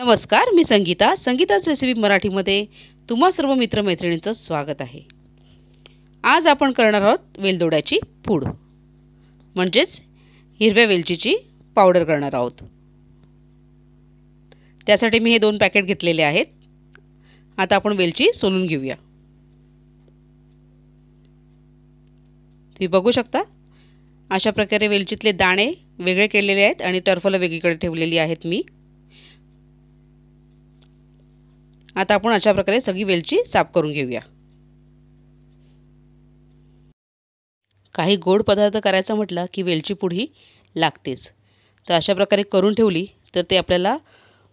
नमस्कार मी संगीता संगीता रेसिपी मराठीमध्ये तुम्हा सर्व मित्रमैत्रिणींचं स्वागत आहे आज आपण करणार आहोत वेलदोड्याची पूड म्हणजेच हिरव्या वेलचीची पावडर करणार आहोत त्यासाठी मी हे दोन पॅकेट घेतलेले आहेत आता आपण वेलची सोलून घेऊया तुम्ही बघू शकता अशा प्रकारे वेलचीतले दाणे वेगळे केलेले आहेत आणि टर्फलं वेगळीकडे ठेवलेली आहेत मी आता आपण अशा प्रकारे सगळी वेलची साफ करून घेऊया काही गोड पदार्थ करायचं म्हटलं की वेलची पुढी लागतेच तर अशा प्रकारे करून ठेवली तर ते आपल्याला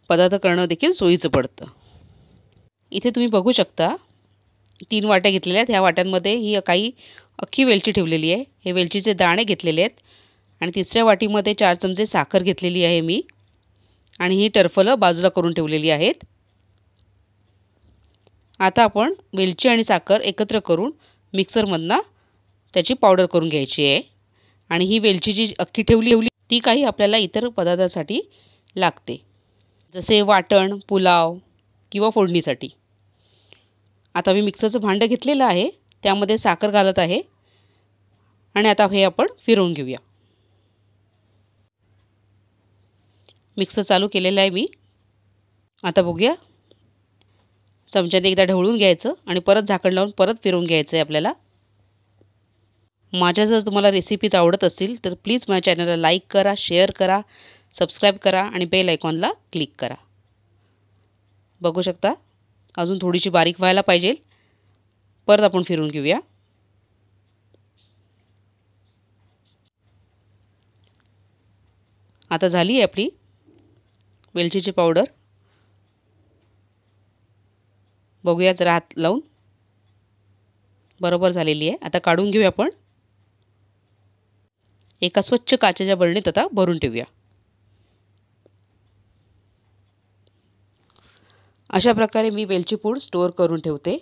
पदार्थ करणं देखील सोयीचं पडतं इथे तुम्ही बघू शकता तीन वाट्या घेतलेल्या आहेत ह्या वाट्यांमध्ये ही काही अख्खी वेलची ठेवलेली आहे हे वेलचीचे दाणे घेतलेले आहेत आणि तिसऱ्या वाटीमध्ये चार चमचे साखर घेतलेली आहे मी आणि ही टरफलं बाजूला करून ठेवलेली आहेत आता आपण वेलची आणि साखर एकत्र करून मिक्सरमधनं त्याची पावडर करून घ्यायची आहे आणि ही वेलची जी अख्खी ठेवली एवली ती काही आपल्याला इतर पदार्थासाठी लागते जसे वाटण पुलाव किंवा फोडणीसाठी आता मी मिक्सरचं भांडं घेतलेलं आहे त्यामध्ये साखर घालत आहे आणि आता हे आपण फिरवून घेऊया मिक्सर चालू केलेला आहे मी आता बघूया चमच्याने एकदा ढवळून घ्यायचं आणि परत झाकण लावून परत फिरवून घ्यायचं आहे आपल्याला माझ्या जर तुम्हाला रेसिपीज आवडत असतील तर प्लीज माझ्या चॅनलला लाईक करा शेअर करा सबस्क्राईब करा आणि बेल आयकॉनला क्लिक करा बघू शकता अजून थोडीशी बारीक व्हायला पाहिजे परत आपण फिरून घेऊया आता झाली आहे आपली वेलचीची पावडर बघूयाच राहत लावून बरोबर झालेली आहे आता काढून घेऊया आपण एका स्वच्छ काचेच्या बळणीत आता भरून ठेवूया अशा प्रकारे मी वेलची पूड स्टोअर करून ठेवते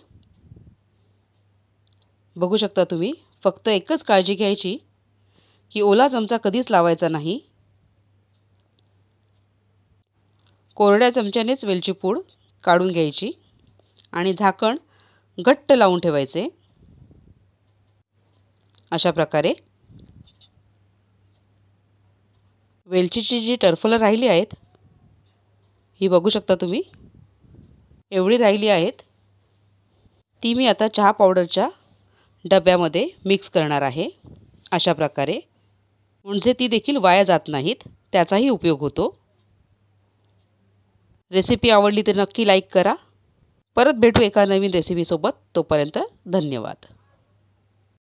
बघू शकता तुम्ही फक्त एकच काळजी घ्यायची की ओला चमचा कधीच लावायचा नाही कोरड्या चमच्यानेच वेलची पूड काढून घ्यायची आणि झाकण घट्ट लावून ठेवायचे अशा प्रकारे वेलचीची जी टर्फलं राहिली आहेत ही बघू शकता तुम्ही एवढी राहिली आहेत ती मी आता चहा पावडरच्या डब्यामध्ये मिक्स करणार आहे अशा प्रकारे म्हणजे ती देखील वाया जात नाहीत त्याचाही उपयोग होतो रेसिपी आवडली तर नक्की लाईक करा परत भेटू एका नवीन रेसिपीसोबत तोपर्यंत धन्यवाद